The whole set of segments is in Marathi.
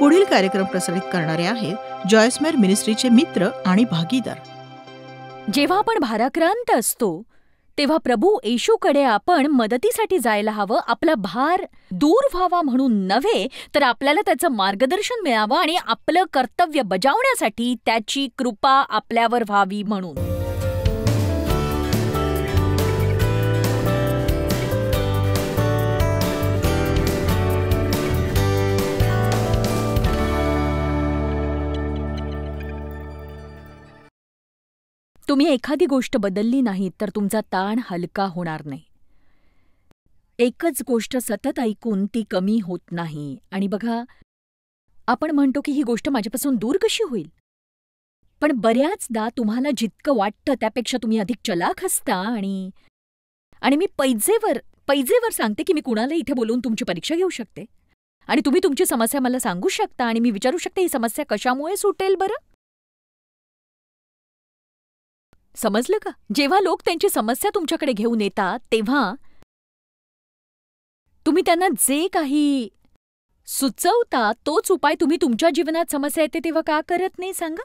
पुढील कार्यक्रम प्रसारित करणारे आहेत जॉयस्मेर मिनिस्ट्रीचे मित्र आणि भागीदार जेव्हा आपण भाराक्रांत असतो तेव्हा प्रभू येशूकडे आपण मदतीसाठी जायला हवं आपला भार दूर व्हावा म्हणून नव्हे तर आपल्याला त्याचं मार्गदर्शन मिळावं आणि आपलं कर्तव्य बजावण्यासाठी त्याची कृपा आपल्यावर व्हावी म्हणून तुम्ही एखादी गोष्ट बदलली नाही तर तुमचा ताण हलका होणार नाही एकच गोष्ट सतत ऐकून ती कमी होत नाही आणि बघा आपण म्हणतो की ही गोष्ट माझ्यापासून दूर कशी होईल पण बऱ्याचदा तुम्हाला जितकं वाटतं त्यापेक्षा तुम्ही अधिक चलाख असता आणि आणि मी पैजेवर पैजेवर सांगते की मी कुणाला इथे बोलवून तुमची परीक्षा घेऊ शकते आणि तुम्ही तुमची समस्या मला सांगू शकता आणि मी विचारू शकते ही समस्या कशामुळे सुटेल बरं समजलं का जेव्हा लोक त्यांची समस्या तुमच्याकडे घेऊन येतात तेव्हा तुम्ही त्यांना जे काही सुचवता तोच उपाय तुम्ही तुमच्या जीवनात समस्या येते तेव्हा का करत नाही सांगा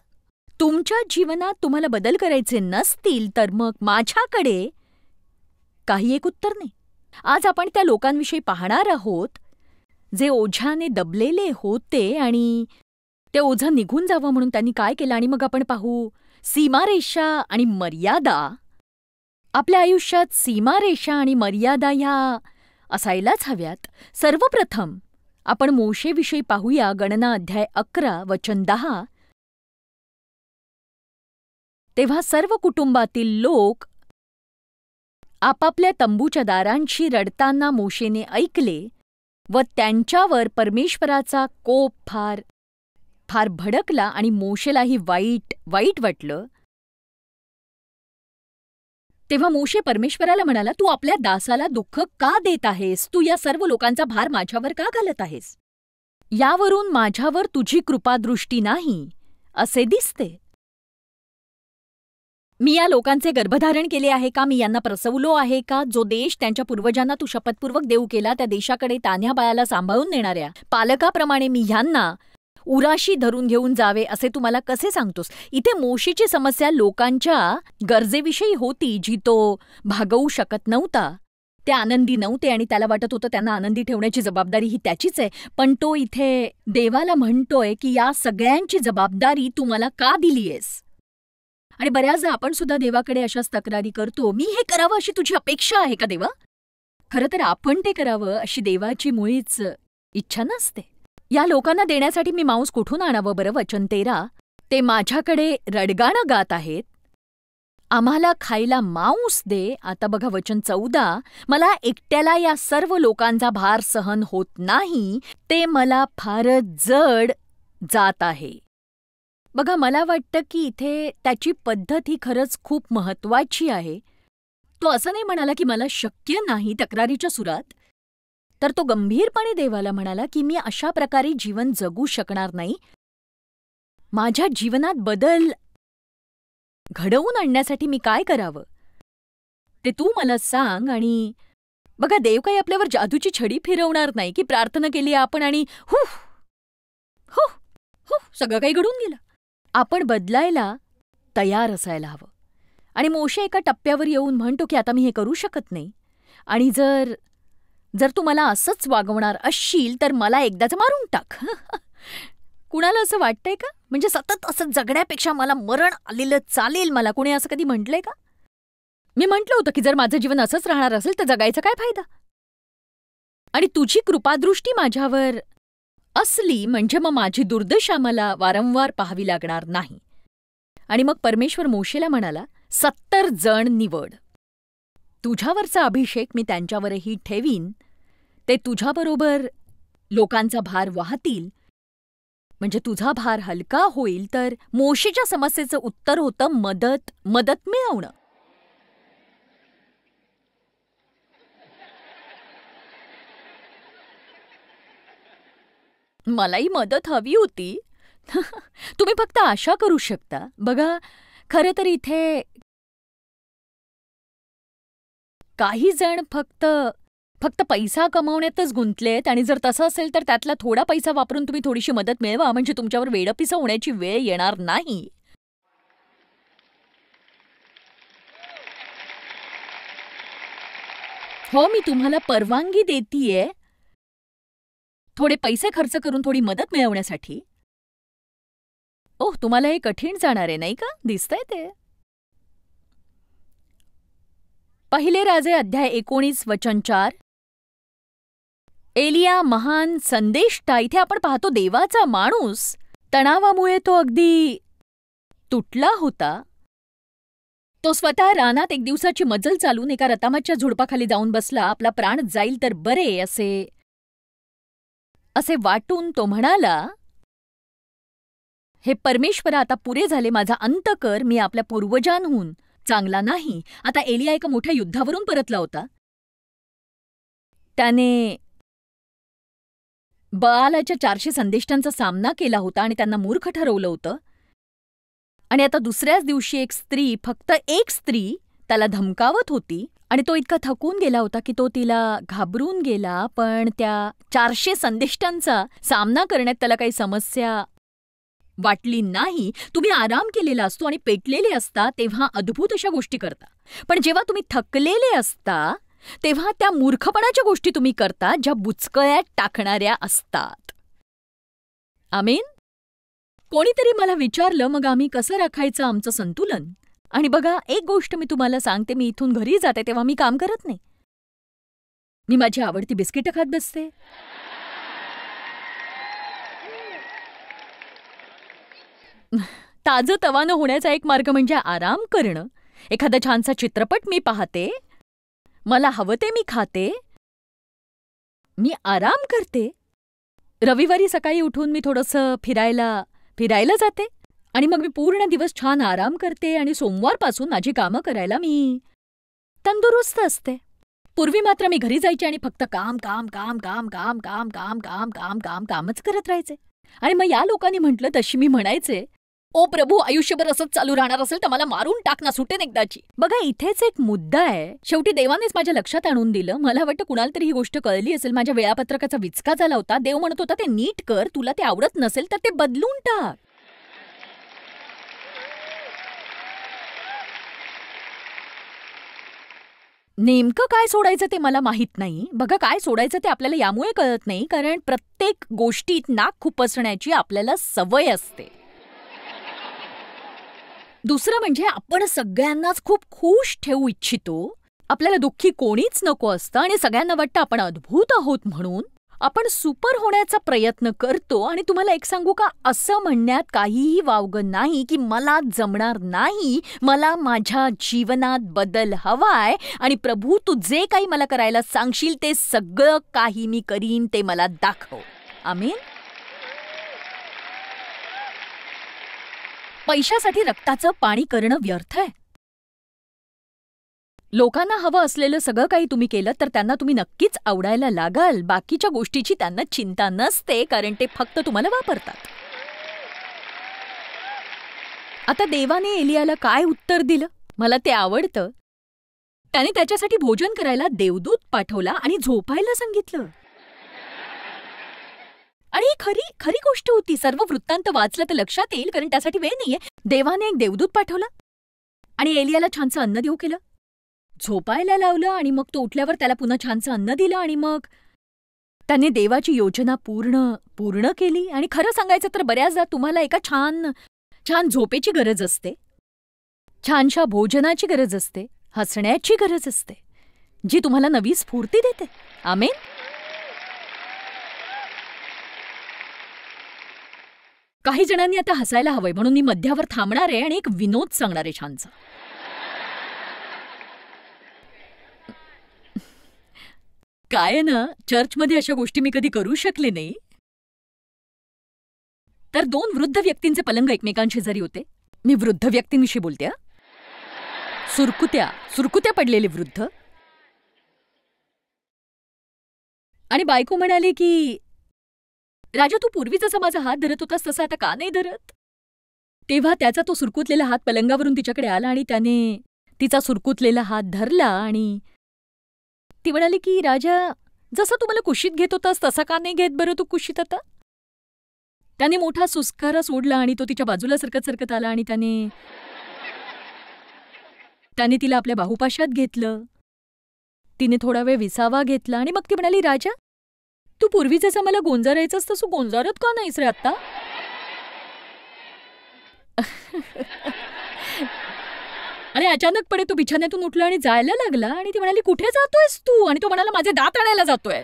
तुमच्या जीवनात तुम्हाला बदल करायचे नसतील तर मग माझ्याकडे काही एक उत्तर नाही आज आपण त्या लोकांविषयी पाहणार आहोत जे ओझ्याने दबलेले होते आणि ते ओझं निघून जावं म्हणून त्यांनी काय केलं आणि मग आपण पाहू सीमारेषा आणि मर्यादा आपल्या आयुष्यात सीमारेषा आणि मर्यादा ह्या असायलाच हव्यात सर्वप्रथम आपण मोशेविषयी पाहूया गणना अध्याय अकरा वचन दहा तेव्हा सर्व कुटुंबातील लोक आपापल्या तंबूच्या दारांशी रडताना मोशेने ऐकले व त्यांच्यावर परमेश्वराचा कोप फार फार भडकला आणि मोशेलाही वाईट वाईट वाटलं तेव्हा मोशे परमेश्वराला म्हणाला तू आपल्या दासाला दुःख का देत आहेस तू या सर्व लोकांचा भार माझ्यावर का घालत आहेस यावरून माझ्यावर तुझी कृपादृष्टी नाही असे दिसते मी या लोकांचे गर्भधारण केले आहे का मी यांना प्रसवलो आहे का जो देश त्यांच्या पूर्वजांना तू शपथपूर्वक देऊ केला त्या देशाकडे तान्ह्या बाळाला सांभाळून देणाऱ्या पालकाप्रमाणे मी ह्यांना उराशी धरून घेऊन जावे असे तुम्हाला कसे सांगतोस इथे मोशीची समस्या लोकांच्या गरजेविषयी होती जी तो भागवू शकत नव्हता ते आनंदी नव्हते आणि त्याला वाटत होतं त्यांना आनंदी ठेवण्याची जबाबदारी ही त्याचीच आहे पण तो इथे देवाला म्हणतोय की या सगळ्यांची जबाबदारी तू मला का दिलीयस आणि बऱ्याचदा आपण सुद्धा देवाकडे अशाच तक्रारी करतो मी हे करावं अशी तुझी अपेक्षा आहे का देवा खरं तर आपण ते करावं अशी देवाची मुळीच इच्छा नसते या लोकांना देण्यासाठी मी मांस कुठून आणावं बरं वचन तेरा ते माझ्याकडे रडगाणं गात आहेत आम्हाला खायला मांस दे आता बघा वचन चौदा मला एकट्याला या सर्व लोकांचा भार सहन होत नाही ते मला फारच जड जात आहे बघा मला वाटतं की इथे त्याची पद्धत ही खरंच खूप महत्त्वाची आहे तो असं नाही म्हणाला की मला शक्य नाही तक्रारीच्या सुरात तर तो गंभीरपणे देवाला म्हणाला की मी अशा प्रकारे जीवन जगू शकणार नाही माझ्या जीवनात बदल घडवून आणण्यासाठी मी काय करावं ते तू मला सांग आणि बघा देव काही आपल्यावर जादूची छडी फिरवणार नाही की प्रार्थना केली आपण आणि हु हु हो सगळं काही घडून गेलं आपण बदलायला तयार असायला हवं आणि मोशे एका टप्प्यावर येऊन म्हणतो की आता मी हे करू शकत नाही आणि जर जर तू मला असंच वागवणार असशील तर मला एकदाच मारून टाक कुणाला असं वाटतंय का म्हणजे सतत असं जगण्यापेक्षा मला मरण आलेलं चालेल मला कुणी असं कधी म्हटलंय का मी म्हटलं होतं की जर माझं जीवन असंच राहणार असेल तर जगायचा काय फायदा आणि तुझी कृपादृष्टी माझ्यावर असली म्हणजे मग माझी दुर्दशा मला वारंवार पाहावी लागणार नाही आणि मग परमेश्वर मोशेला म्हणाला सत्तर जण निवड तुझ्यावरचा अभिषेक मी त्यांच्यावरही ठेवीन ते तुझ्याबरोबर लोकांचा भार वाहतील म्हणजे तुझा भार हलका होईल तर मोशीच्या समस्येचं उत्तर होतं मदत मदत मिळवणं मलाही मदत हवी होती तुम्ही फक्त आशा करू शकता बघा खरं तर इथे काही जण फक्त फक्त पैसा कमवण्यातच गुंतलेत आणि जर तसं असेल तर त्यातला थोडा पैसा वापरून तुम्ही थोडीशी मदत मिळवा म्हणजे तुमच्यावर वेळपिस होण्याची वेळ येणार नाही हो मी तुम्हाला परवानगी देतीये थोडे पैसे खर्च करून थोडी मदत मिळवण्यासाठी ओह तुम्हाला हे कठीण जाणार आहे नाही का दिसतंय ते पहिले राजे अध्याय एकोणीस वचन चार एलिया महान संदेष्टा इथे आपण पाहतो देवाचा माणूस तणावामुळे तो अगदी तुटला होता तो स्वतः रानात एक दिवसाची मजल चालून एका रतामाच्या झुडपाखाली जाऊन बसला आपला प्राण जाईल तर बरे असे असे वाटून तो म्हणाला हे परमेश्वर आता पुरे झाले माझा अंत कर मी आपल्या पूर्वजांहून चांगला नाही आता एलिया एका मोठ्या युद्धावरून परतला होता त्याने बळाच्या चारशे संदेष्टांचा सामना केला होता आणि त्यांना मूर्ख ठरवलं होतं आणि आता दुसऱ्याच दिवशी एक स्त्री फक्त एक स्त्री त्याला धमकावत होती आणि तो इतका थकून गेला होता की तो तिला घाबरून गेला पण त्या चारशे संदेष्टांचा सामना करण्यात त्याला काही समस्या वाटली नाही तुम्ही आराम केलेला असतो आणि पेटलेले असता तेव्हा अद्भुत अशा गोष्टी करता पण जेव्हा तुम्ही थकलेले असता तेव्हा त्या मूर्खपणाच्या गोष्टी तुम्ही करता ज्या बुचकळ्यात टाकणाऱ्या असतात आमीन कोणीतरी मला विचारलं मग आम्ही कसं राखायचं आमचं संतुलन आणि बघा एक गोष्ट मी तुम्हाला सांगते मी इथून घरी जाते तेव्हा मी काम करत नाही मी माझी आवडती बिस्किटं खात बसते ताजं तवानं होण्याचा एक मार्ग म्हणजे आराम करणं एखादा छानसा चित्रपट मी पाहते मला हवं ते मी खाते मी आराम करते रविवारी सकाळी उठून मी थोडंसं फिरायला फिरायला जाते आणि मग मी पूर्ण दिवस छान आराम करते आणि सोमवारपासून माझी कामं करायला मी तंदुरुस्त असते पूर्वी मात्र मी घरी जायचे आणि फक्त काम काम काम काम काम काम काम काम काम काम कामच करत राहायचे आणि मग या लोकांनी म्हटलं तशी मी म्हणायचे ओ प्रभू आयुष्यभर असंच चालू राहणार असेल तर मला मारून टाक ना सुटेन एकदाची बघा इथेच एक मुद्दा आहे शेवटी देवानेच माझ्या लक्षात आणून दिलं मला वाटतं कुणाला तरी ही गोष्ट कळली असेल माझ्या वेळापत्रकाचा विचका झाला होता देव म्हणत होता ते नीट कर तुला ते आवडत नसेल तर ते बदलून टाक नेमकं काय सोडायचं ते मला माहीत नाही बघा काय सोडायचं ते आपल्याला यामुळे कळत नाही कारण प्रत्येक गोष्टीत नाक खुपसण्याची आपल्याला सवय असते दुसरं म्हणजे आपण सगळ्यांनाच खूप खुश ठेवू इच्छितो आपल्याला दुःखी कोणीच नको असतं आणि सगळ्यांना वाटतं आपण अद्भुत आहोत म्हणून आपण सुपर होण्याचा प्रयत्न करतो आणि तुम्हाला एक सांगू का असं म्हणण्यात काहीही वावग नाही की मला जमणार नाही मला माझ्या जीवनात बदल हवाय आणि प्रभू तू जे काही मला करायला सांगशील ते सगळं काही मी करीन ते मला दाखव आमीन पैशासाठी रक्ताचं पाणी करणं व्यर्थ आहे लोकांना हवं असलेलं सगळं काही तुम्ही केलं तर त्यांना तुम्ही नक्कीच आवडायला लागाल बाकीच्या गोष्टीची त्यांना चिंता नसते कारण ते फक्त तुम्हाला वापरतात आता देवाने एलियाला काय उत्तर दिलं मला ते आवडतं त्याने त्याच्यासाठी भोजन करायला देवदूत पाठवला आणि झोपायला सांगितलं आणि खरी खरी गोष्ट होती सर्व वृत्तांत वाचलं तर लक्षात येईल कारण त्यासाठी वेळ नाहीये देवाने एक देवदूत पाठवलं आणि एलियाला छानसं अन्न देऊ केलं झोपायला लावलं आणि मग तो उठल्यावर त्याला पुन्हा छानसं अन्न दिलं आणि मग त्याने देवाची योजना पूर्ण पूर्ण केली आणि खरं सांगायचं तर बऱ्याचदा तुम्हाला एका छान छान झोपेची गरज असते छानशा भोजनाची गरज असते हसण्याची गरज असते जी तुम्हाला नवी स्फूर्ती देते आमेन काही जणांनी आता हसायला हवंय म्हणून मी मध्यावर थांबणार आहे आणि एक विनोद सांगणार आहे छानसा काय ना चर्चमध्ये अशा गोष्टी मी कधी करू शकले नाही तर दोन वृद्ध व्यक्तींचे पलंग जरी होते मी वृद्ध व्यक्तींविषयी बोलते सुरकुत्या सुरकुत्या पडलेले वृद्ध आणि बायको म्हणाले की राजा तू पूर्वी जसा माझा हात धरत होतास तसा आता का नाही धरत तेव्हा त्याचा तो सुरकुतलेला हात पलंगावरून तिच्याकडे आला आणि त्याने तिचा सुरकुतलेला हात धरला आणि ती म्हणाली की राजा जसा तू मला कुशीत घेत होतास तसा का नाही घेत बरं तू कुशीत आता त्याने मोठा सुस्कारा सोडला आणि तो तिच्या बाजूला सरकत सरकत आला आणि त्याने त्याने तिला आपल्या बाहुपाशात घेतलं तिने थोडा वेळ विसावा घेतला आणि मग ती म्हणाली राजा तू पूर्वी जसं मला गोंजारायचंस तसं गोंजारत का नाहीस रे आता अरे अचानकपणे तू बिछाण्यातून उठला आणि जायला लागला आणि ती म्हणाली कुठे जातोयस तू आणि तो म्हणाला माझे दात आणायला जातोय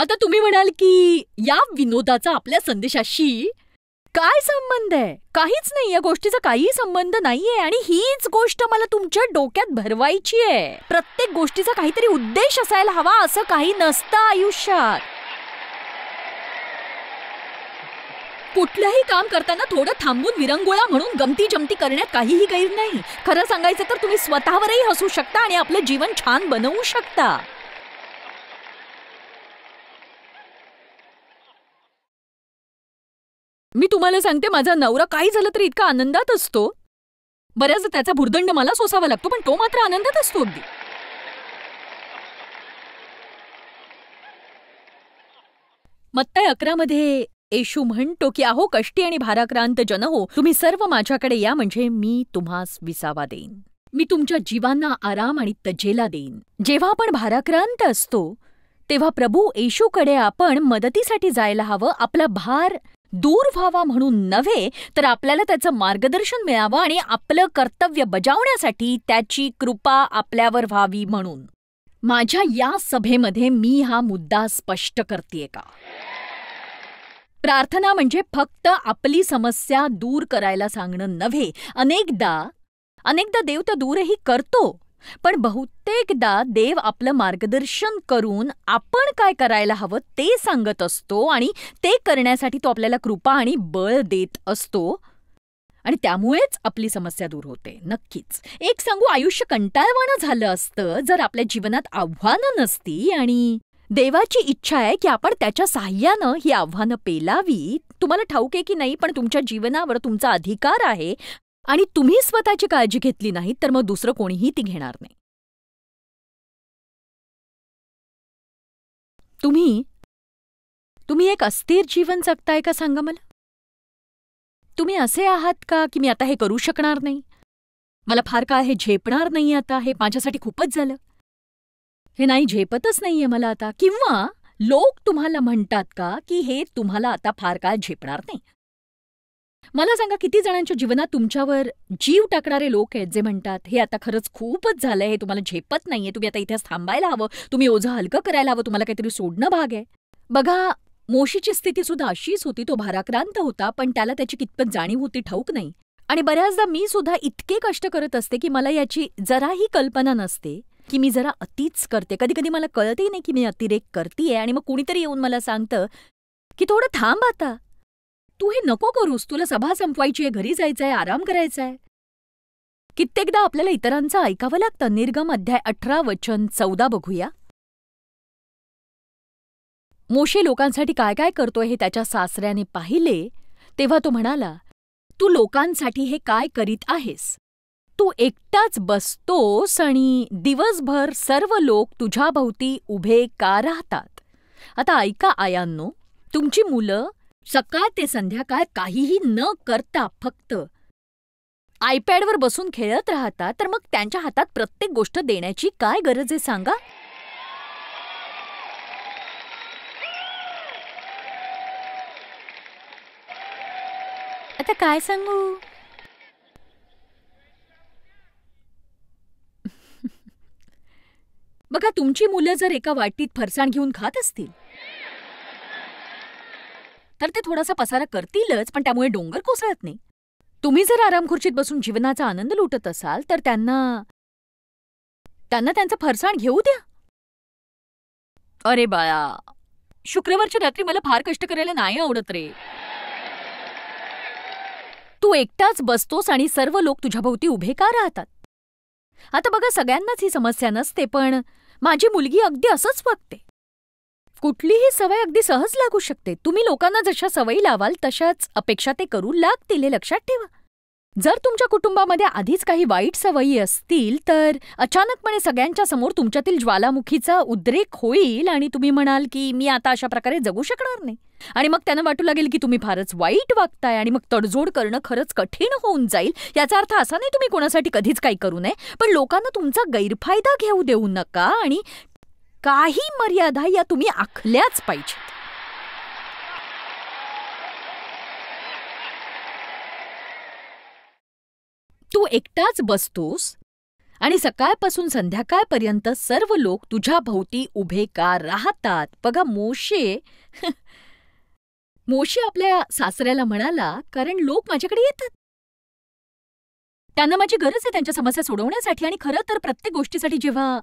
आता तुम्ही म्हणाल की या विनोदाचा आपल्या संदेशाशी काय संबंध आहे काहीच नाही या गोष्टीचा काही संबंध नाहीये आणि हीच गोष्ट मला तुमच्या डोक्यात भरवायची आहे प्रत्येक गोष्टीचा काहीतरी उद्देश असायला हवा असं काही नसतं आयुष्यात कुठलंही काम करताना थोडं थांबून विरंगुळा म्हणून गमती जमती करण्यात काहीही गैर नाही खरं सांगायचं तर तुम्ही स्वतःवरही हसू शकता आणि आपलं जीवन छान बनवू शकता मी तुम्हाला सांगते माझा नवरा काही झालं तरी इतका आनंदात असतो बऱ्याचदा त्याचा भुर्दंड मला सोसावा लागतो पण तो मात्र आनंदात असतो अगदी मत्ताय मध्ये येशू म्हणतो की अहो कष्टी आणि भाराक्रांत जन हो तुम्ही सर्व माझ्याकडे या म्हणजे मी तुम्हास विसावा देईन मी तुमच्या जीवांना आराम आणि तजेला देईन जेव्हा आपण भाराक्रांत असतो तेव्हा प्रभू येशूकडे आपण मदतीसाठी जायला हवं आपला भार दूर व्हावा म्हणून नव्हे तर आपल्याला त्याचं मार्गदर्शन मिळावं आणि आपलं कर्तव्य बजावण्यासाठी त्याची कृपा आपल्यावर व्हावी म्हणून माझ्या या सभेमध्ये मी हा मुद्दा स्पष्ट करतेय का प्रार्थना म्हणजे फक्त आपली समस्या दूर करायला सांगणं नव्हे अनेकदा अनेकदा देव तर दूरही करतो पण बहुतेकदा देव आपलं मार्गदर्शन करून आपण काय करायला हवं ते सांगत असतो आणि ते करण्यासाठी तो आपल्याला कृपा आणि बळ देत असतो आणि त्यामुळेच आपली समस्या दूर होते नक्कीच एक सांगू आयुष्य कंटाळवाणं झालं असतं जर आपल्या जीवनात आव्हानं नसती आणि देवाची इच्छा आहे की आपण त्याच्या साह्यानं ही आव्हानं पेलावी तुम्हाला ठाऊक आहे की नाही पण तुमच्या जीवनावर तुमचा अधिकार आहे आणि तुम्ही स्वतःची काळजी घेतली नाहीत तर मग दुसरं कोणीही ती घेणार नाही तुम्ही तुम्ही एक अस्थिर जीवन जगताय का सांगा मला तुम्ही असे आहात का की मी आता हे करू शकणार नाही मला फार काळ हे झेपणार नाही आता हे माझ्यासाठी खूपच झालं हे नाही झेपतच नाहीये मला आता किंवा लोक तुम्हाला म्हणतात का की हे तुम्हाला आता फार काळ झेपणार नाही मला सांगा किती जणांच्या जीवनात तुमच्यावर जीव टाकणारे लोक आहेत जे म्हणतात हे आता खरंच खूपच झालंय हे तुम्हाला झेपत नाहीये तुम्ही आता इतिहास थांबायला हवं तुम्ही ओझं हलकं करायला हवं तुम्हाला काहीतरी सोडणं भाग आहे बघा मोशीची स्थिती सुद्धा अशीच होती तो भाराक्रांत होता पण त्याला त्याची कितपत जाणीव होती ठाऊक नाही आणि बऱ्याचदा मी सुद्धा इतके कष्ट करत असते की मला याची जराही कल्पना नसते की मी जरा अतिच करते कधी कधी मला कळतही नाही की मी अतिरेक करतेय आणि मग कुणीतरी येऊन मला सांगतं की थोडं थांब आता तू हे नको करूस तुला सभा संपवायची आहे घरी जायचंय आराम करायचाय कित्येकदा आपल्याला इतरांचं ऐकावं लागतं निर्गम अध्याय अठरा वचन चौदा बघूया मोशे लोकांसाठी काय काय करतोय हे त्याच्या सासऱ्याने पाहिले तेव्हा तो म्हणाला तू लोकांसाठी हे काय करीत आहेस तू एकटाच बसतोस आणि दिवसभर सर्व लोक तुझ्याभोवती उभे का राहतात आता ऐका आयांनो तुमची मुलं सकाळ ते संध्याकाळ काहीही न करता फक्त आयपॅडवर बसून खेळत राहता तर मग त्यांच्या हातात प्रत्येक गोष्ट देण्याची काय गरज आहे सांगा आता काय सांगू बघा तुमची मुलं जर एका वाटीत फरसाण घेऊन खात असतील तर ते थोडासा पसारा करतीलच पण त्यामुळे डोंगर कोसळत नाही तुम्ही जर आराम खुर्चीत बसून जीवनाचा आनंद लुटत असाल तर त्यांना त्यांना त्यांचं फरसाण घेऊ द्या अरे बाळा शुक्रवारच्या रात्री मला फार कष्ट करायला नाही आवडत रे तू एकटाच बसतोस आणि सर्व लोक तुझ्याभोवती उभे का राहतात आता बघा सगळ्यांनाच ही समस्या नसते पण माझी मुलगी अगदी असंच बघते कुठलीही सवय अगदी सहज लागू शकते तुम्ही लोकांना जशा सवयी लावाल तशाच अपेक्षा ते करू लागतील हे लक्षात ठेवा जर तुमच्या कुटुंबामध्ये आधीच काही वाईट सवयी असतील तर अचानकपणे सगळ्यांच्या समोर तुमच्यातील ज्वालामुखीचा उद्रेक होईल आणि तुम्ही म्हणाल की मी आता अशा प्रकारे जगू शकणार नाही आणि मग त्यांना वाटू लागेल की तुम्ही फारच वाईट वागताय आणि मग तडजोड करणं खरंच कठीण होऊन जाईल याचा अर्थ असा नाही तुम्ही कोणासाठी कधीच काही करू नये पण लोकांना तुमचा गैरफायदा घेऊ देऊ नका आणि काही मर्यादा या तुम्ही आखल्याच पाहिजेत तू एकटाच बसतोस आणि सकाळपासून संध्याकाळपर्यंत सर्व लोक तुझ्या भोवती उभे का राहतात बघा मोशे मोशे आपल्या सासऱ्याला म्हणाला कारण लोक माझ्याकडे येतात त्यांना माझी गरज आहे त्यांच्या समस्या सोडवण्यासाठी आणि खरं तर प्रत्येक गोष्टीसाठी जेव्हा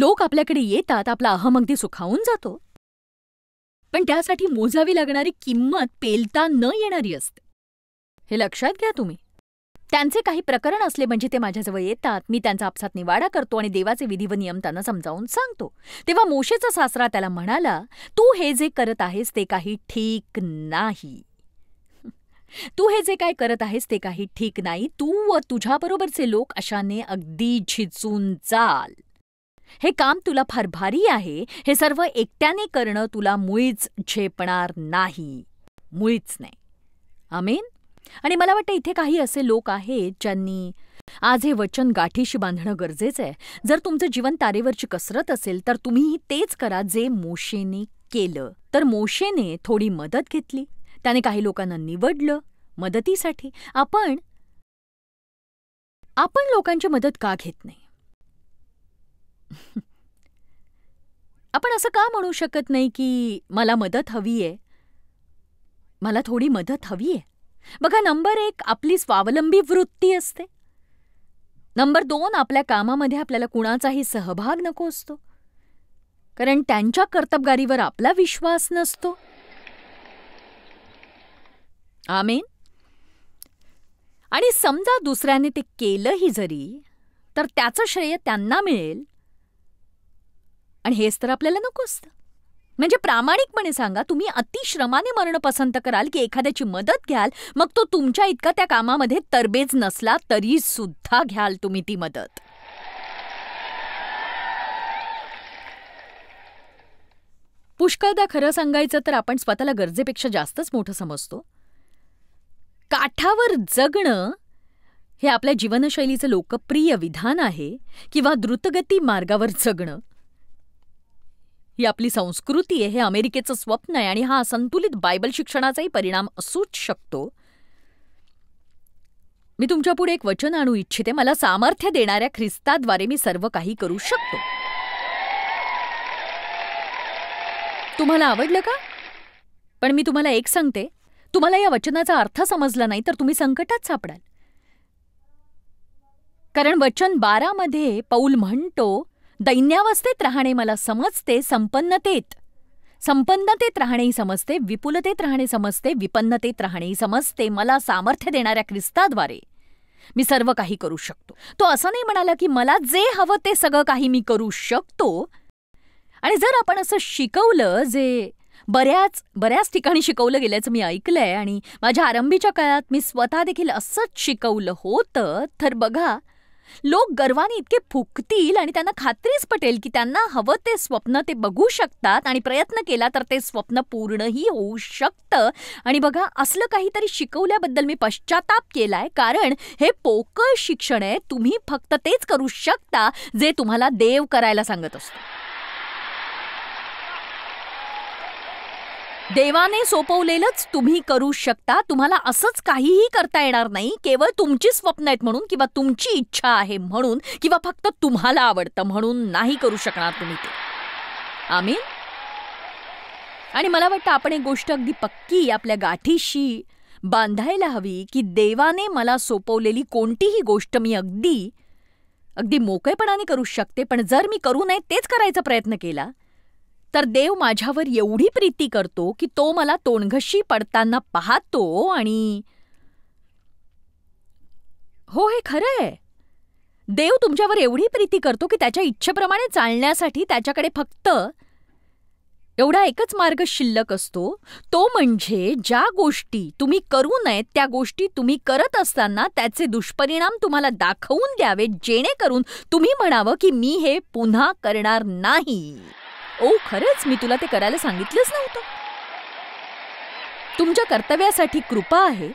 लोक आपल्याकडे येतात आपला अहम अगदी सुखावून जातो पण त्यासाठी मोजावी लागणारी किंमत पेलता न येणारी असते हे लक्षात घ्या तुम्ही त्यांचे काही प्रकरण असले म्हणजे ते माझ्याजवळ येतात मी त्यांचा आपसात निवाडा करतो आणि देवाचे विधी व नियम त्यांना समजावून सांगतो तेव्हा मोशेचा सासरा त्याला म्हणाला तू हे जे करत आहेस ते काही ठीक नाही तू हे जे काय करत आहेस ते काही ठीक नाही तू व तुझ्याबरोबरचे लोक अशाने अगदी झिजून जाल हे काम तुला फार भारी आहे हे सर्व एकट्याने करणं तुला मुळीच झेपणार नाही मुळीच नाही आमेन आणि मला वाटतं इथे काही असे लोक आहेत ज्यांनी आज हे वचन गाठीशी बांधणं गरजेचं आहे जर तुमचं जीवन तारेवरची कसरत असेल तर तुम्हीही तेच करा जे मोशेने केलं तर मोशेने थोडी मदत घेतली त्याने काही लोकांना निवडलं मदतीसाठी आपण आपण लोकांची मदत का घेत नाही आपण असं का म्हणू शकत नाही की मला मदत हवी आहे मला थोडी मदत हवी आहे बघा नंबर एक आपली स्वावलंबी वृत्ती असते नंबर दोन आपल्या कामामध्ये आपल्याला कुणाचाही सहभाग नको असतो कारण त्यांच्या कर्तबगारीवर आपला विश्वास नसतो आमेन आणि समजा दुसऱ्याने ते केलंही जरी तर त्याचं श्रेय त्यांना मिळेल आणि हेच तर आपल्याला नको असतं म्हणजे प्रामाणिकपणे सांगा तुम्ही अतिश्रमाने मरण पसंत कराल की एखाद्याची मदत घ्याल मग तो तुमच्या इतका त्या कामामध्ये तरबेज नसला तरी सुद्धा घ्याल तुम्ही ती मदत पुष्कळदा खरं सांगायचं तर आपण स्वतःला गरजेपेक्षा जास्तच मोठं समजतो काठावर जगणं हे आपल्या जीवनशैलीचं लोकप्रिय विधान आहे किंवा द्रुतगती मार्गावर जगणं ही आपली संस्कृती आहे हे अमेरिकेचं स्वप्न आहे आणि हा असंतुलित बायबल शिक्षणाचाही परिणाम असूच शकतो मी तुमच्यापुढे एक वचन आणू इच्छिते मला सामर्थ्य देणाऱ्या ख्रिस्ताद्वारे मी सर्व काही करू शकतो तुम्हाला आवडलं का पण मी तुम्हाला एक सांगते तुम्हाला या वचनाचा अर्थ समजला नाही तर तुम्ही संकटात सापडाल कारण वचन बारामध्ये पौल म्हणतो दैन्यावस्थेत राहणे मला समजते संपन्नतेत संपन्नतेत राहणेही समजते विपुलतेत राहणे समजते विपन्नतेत राहणेही समजते मला सामर्थ्य देणाऱ्या ख्रिस्ताद्वारे मी सर्व काही करू शकतो तो असं नाही म्हणाला की मला जे हवं ते सगळं काही मी करू शकतो आणि जर आपण असं शिकवलं जे बऱ्याच बऱ्याच ठिकाणी शिकवलं गेल्याचं मी ऐकलंय आणि माझ्या आरंभीच्या काळात मी स्वतः देखील असंच शिकवलं होतं तर बघा लोक गर्वाने इतके फुकतील आणि त्यांना खात्रीच पटेल की त्यांना हवं ते स्वप्न ते बघू शकतात आणि प्रयत्न केला तर ते स्वप्न पूर्णही होऊ शकतं आणि बघा असलं काहीतरी शिकवल्याबद्दल मी पश्चाताप केलाय कारण हे पोकळ शिक्षण आहे तुम्ही फक्त तेच करू शकता जे तुम्हाला देव करायला सांगत असतो देवाने सोपवलेलंच तुम्ही करू शकता तुम्हाला असंच काहीही करता येणार नाही केवळ तुमची स्वप्न आहेत म्हणून किंवा तुमची इच्छा आहे म्हणून किंवा फक्त तुम्हाला आवडतं म्हणून नाही करू शकणार तुम्ही ते आम्ही आणि मला वाटतं आपण एक गोष्ट अगदी पक्की आपल्या गाठीशी बांधायला हवी की देवाने मला सोपवलेली कोणतीही गोष्ट मी अगदी अगदी मोकळेपणाने करू शकते पण जर मी करू नये तेच करायचा प्रयत्न केला तर देव माझ्यावर एवढी प्रीती करतो की तो मला तोंडघशी पडताना पाहतो आणि हो हे खरंय आहे देव तुमच्यावर एवढी प्रीती करतो की त्याच्या इच्छेप्रमाणे चालण्यासाठी त्याच्याकडे फक्त एवढा एकच मार्ग शिल्लक असतो तो म्हणजे ज्या गोष्टी तुम्ही करू नयेत त्या गोष्टी तुम्ही करत असताना त्याचे दुष्परिणाम तुम्हाला दाखवून द्यावेत जेणेकरून तुम्ही म्हणावं की मी हे पुन्हा करणार नाही ओ खरंच मी तुला ते करायला सांगितलंच नव्हतं तुमच्या कर्तव्यासाठी कृपा आहे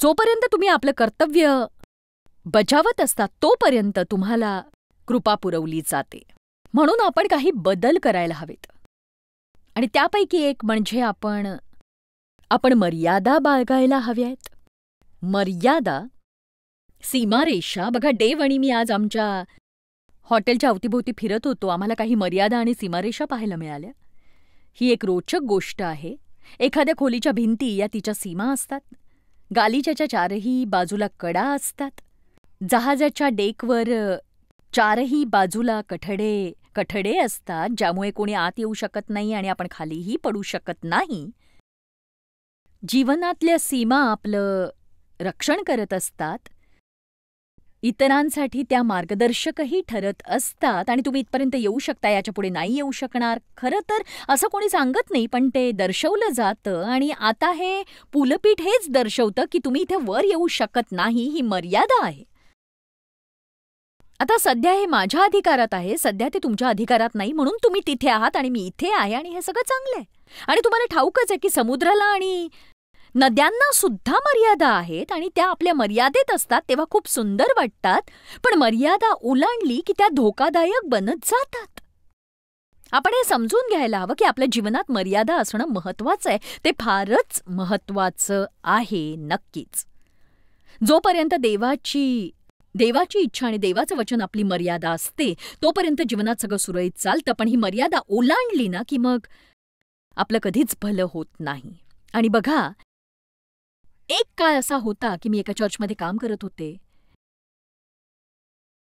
जोपर्यंत तुम्ही आपलं कर्तव्य बजावत असता तोपर्यंत तुम्हाला कृपा पुरवली जाते म्हणून आपण काही बदल करायला हवेत आणि त्यापैकी एक म्हणजे आपण आपण मर्यादा बाळगायला हव्यात मर्यादा सीमारेषा बघा डेव आणि मी आज आमच्या हॉटेलच्या अवतीभोवती फिरत होतो आम्हाला काही मर्यादा आणि सीमारेषा पाहायला मिळाल्या ही एक रोचक गोष्ट आहे एखाद्या खोलीच्या भिंती या तिच्या सीमा असतात गालिच्याच्या चारही बाजूला कडा असतात जहाजाच्या डेकवर चारही बाजूला कठडे कठडे असतात ज्यामुळे कोणी आत येऊ शकत नाही आणि आपण खालीही पडू शकत नाही जीवनातल्या सीमा आपलं रक्षण करत असतात इतरांसाठी त्या मार्गदर्शकही ठरत असतात आणि तुम्ही इथपर्यंत येऊ शकता याच्यापुढे नाही येऊ शकणार खरं तर असं कोणी सांगत नाही पण ते दर्शवलं जातं आणि आता हे पुलपीठ हेच दर्शवतं की तुम्ही इथे वर येऊ शकत नाही ही मर्यादा आहे आता सध्या हे माझ्या अधिकारात आहे सध्या ते तुमच्या अधिकारात नाही म्हणून तुम्ही तिथे आहात आणि मी इथे आहे आणि हे सगळं चांगलं आहे आणि तुम्हाला ठाऊकच आहे की समुद्राला आणि नद्यांना सुद्धा मर्यादा आहेत आणि त्या आपल्या मर्यादेत असतात तेव्हा खूप सुंदर वाटतात पण मर्यादा ओलांडली की त्या धोकादायक बनत जातात आपण हे समजून घ्यायला हवं की आपल्या जीवनात मर्यादा असणं महत्वाचं आहे ते फारच महत्वाचं आहे नक्कीच जोपर्यंत देवाची देवाची इच्छा आणि देवाचं वचन आपली मर्यादा असते तोपर्यंत जीवनात सगळं सुरळीत चालतं पण ही मर्यादा ओलांडली ना की मग आपलं कधीच भलं होत नाही आणि बघा एक काळ असा होता की मी एका चर्चमध्ये काम करत होते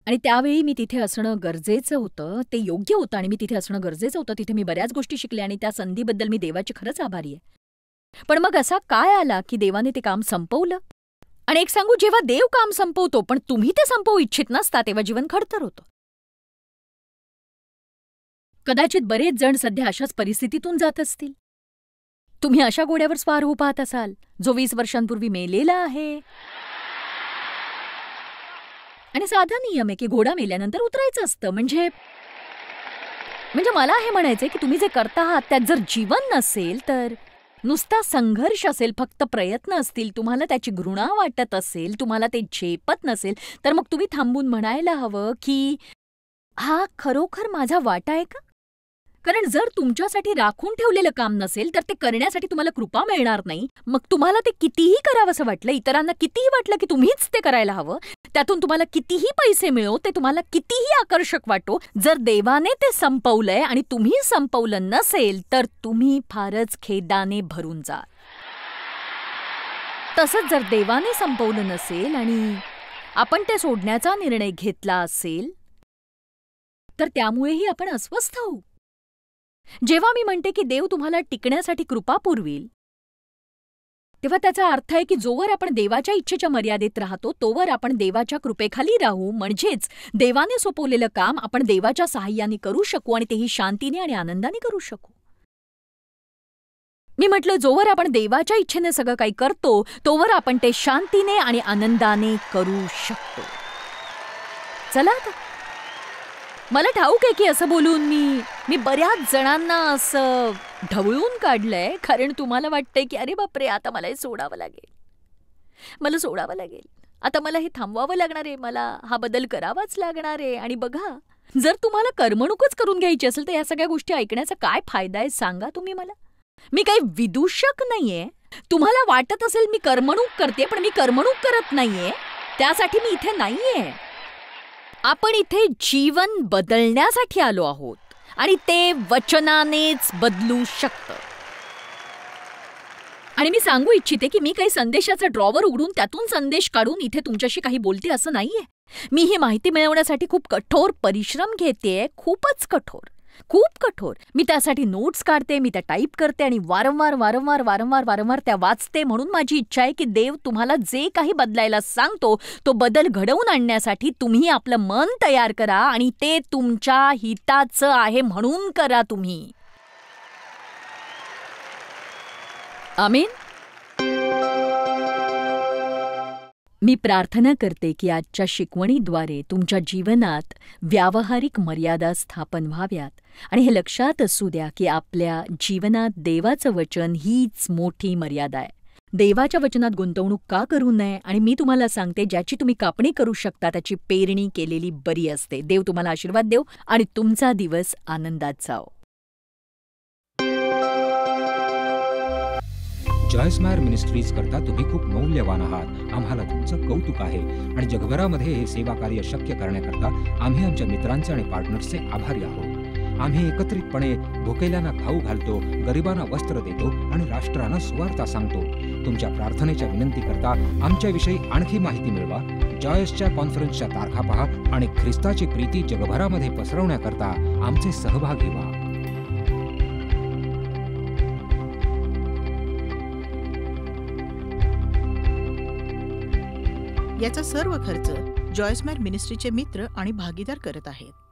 आणि त्यावेळी मी तिथे असणं गरजेचं होतं ते योग्य होतं आणि मी तिथे असणं गरजेचं होतं तिथे मी बऱ्याच गोष्टी शिकले आणि त्या संधीबद्दल मी देवाची खरंच आभारी आहे पण मग असा काय आला की देवाने ते काम संपवलं आणि एक सांगू जेव्हा देव काम संपवतो पण तुम्ही ते संपवू इच्छित नसता तेव्हा जीवन खडतर होतं कदाचित बरेच जण सध्या अशाच परिस्थितीतून जात असतील तुम्ही अशा घोड्यावर स्वार होऊ पाहत असाल जो वीस वर्षांपूर्वी मेलेला आहे आणि साधा नियम आहे की घोडा मेल्यानंतर उतरायचं असतं म्हणजे म्हणजे मला हे म्हणायचंय की तुम्ही जे करता आहात त्यात जर जीवन नसेल तर नुसता संघर्ष असेल फक्त प्रयत्न असतील तुम्हाला त्याची घृणा वाटत असेल तुम्हाला ते झेपत नसेल तर मग तुम्ही थांबून म्हणायला हवं की हा खरोखर माझा वाटा आहे का कारण जर तुमच्यासाठी राखून ठेवलेलं काम नसेल तर ते करण्यासाठी तुम्हाला कृपा मिळणार नाही मग तुम्हाला ते कितीही असं वाटलं इतरांना कितीही वाटलं की तुम्हीच ते करायला हवं त्यातून तुम्हाला कितीही पैसे मिळो ते तुम्हाला कितीही आकर्षक वाटो जर देवाने ते संपवलंय आणि तुम्ही संपवलं नसेल तर तुम्ही फारच खेदाने भरून जा तसंच जर देवाने संपवलं नसेल आणि आपण ते सोडण्याचा निर्णय घेतला असेल तर त्यामुळेही आपण अस्वस्थ होऊ जेव्हा मी म्हणते की देव तुम्हाला टिकण्यासाठी कृपा पुरवील तेव्हा त्याचा अर्थ आहे की जोवर आपण देवाच्या इच्छेच्या मर्यादेत राहतो तोवर आपण देवाच्या कृपेखाली राहू म्हणजेच देवाने सोपवलेलं काम आपण देवाच्या सहाय्याने करू शकू आणि तेही शांतीने आणि आनंदाने करू शकू मी म्हटलं जोवर आपण देवाच्या इच्छेने सगळं काही करतो तोवर आपण ते शांतीने आणि आनंदाने करू शकतो चला आता मला ठाऊक आहे की असं बोलून मी मी बऱ्याच जणांना असं ढवळून काढलंय कारण तुम्हाला वाटतंय की अरे बापरे आता मला हे सोडावं लागेल मला सोडावं लागेल आता मला हे थांबवावं लागणार आहे मला हा बदल करावाच लागणार आहे आणि बघा जर तुम्हाला करमणूकच करून घ्यायची असेल तर या सगळ्या गोष्टी ऐकण्याचा काय फायदा आहे सांगा तुम्ही मला मी काही विदूषक नाहीये तुम्हाला वाटत असेल मी करमणूक करते पण मी करमणूक करत नाहीये त्यासाठी मी इथे नाहीये आपण इथे जीवन बदलण्यासाठी आलो आहोत आणि ते वचनानेच बदलू शकत आणि मी सांगू इच्छिते की मी काही संदेशाचा ड्रॉवर उघडून त्यातून संदेश काढून इथे तुमच्याशी काही बोलते असं नाहीये मी ही माहिती मिळवण्यासाठी खूप कठोर परिश्रम घेते खूपच कठोर खूप कठोर मी त्यासाठी नोट्स काढते मी त्या टाईप करते आणि वारंवार वारंवार वारंवार वारंवार त्या वाचते म्हणून माझी इच्छा आहे की देव तुम्हाला जे काही बदलायला सांगतो तो बदल घडवून आणण्यासाठी तुम्ही आपलं मन तयार करा आणि ते तुमच्या हिताचं आहे म्हणून करा तुम्ही आमीन मी प्रार्थना करते की आजच्या शिकवणीद्वारे तुमच्या जीवनात व्यावहारिक मर्यादा स्थापन व्हाव्यात आणि हे लक्षात असू द्या की आपल्या जीवनात देवाचं वचन हीच मोठी मर्यादा आहे देवाच्या वचनात गुंतवणूक का करू नये आणि मी तुम्हाला सांगते ज्याची तुम्ही कापणी करू शकता त्याची पेरणी केलेली बरी असते देव तुम्हाला आशीर्वाद देव आणि तुमचा दिवस आनंदात जाओ मायर मिनिस्ट्रीज करता तुम्ही खूप मौल्यवान आहात आम्हाला तुमचं कौतुक आहे आणि जगभरामध्ये हे सेवा कार्य शक्य करण्याकरता आम्ही आमच्या मित्रांचे आणि पार्टनर्सचे आभारी आहोत आम्ही एकत्रितपणे भुकेल्यांना खाऊ घालतो गरिबांना वस्त्र देतो आणि राष्ट्रांना सुवार्ता सांगतो तुमच्या प्रार्थनेच्या विनंती करता आमच्याविषयी आणखी माहिती मिळवा जॉयसच्या कॉन्फरन्सच्या तारखा पहा आणि ख्रिस्ताची प्रीती जगभरामध्ये पसरवण्याकरता आमचे सहभाग घेवा याचा सर्व खर्च जॉयस्मॅन मिनिस्ट्रीचे मित्र आणि भागीदार करत आहेत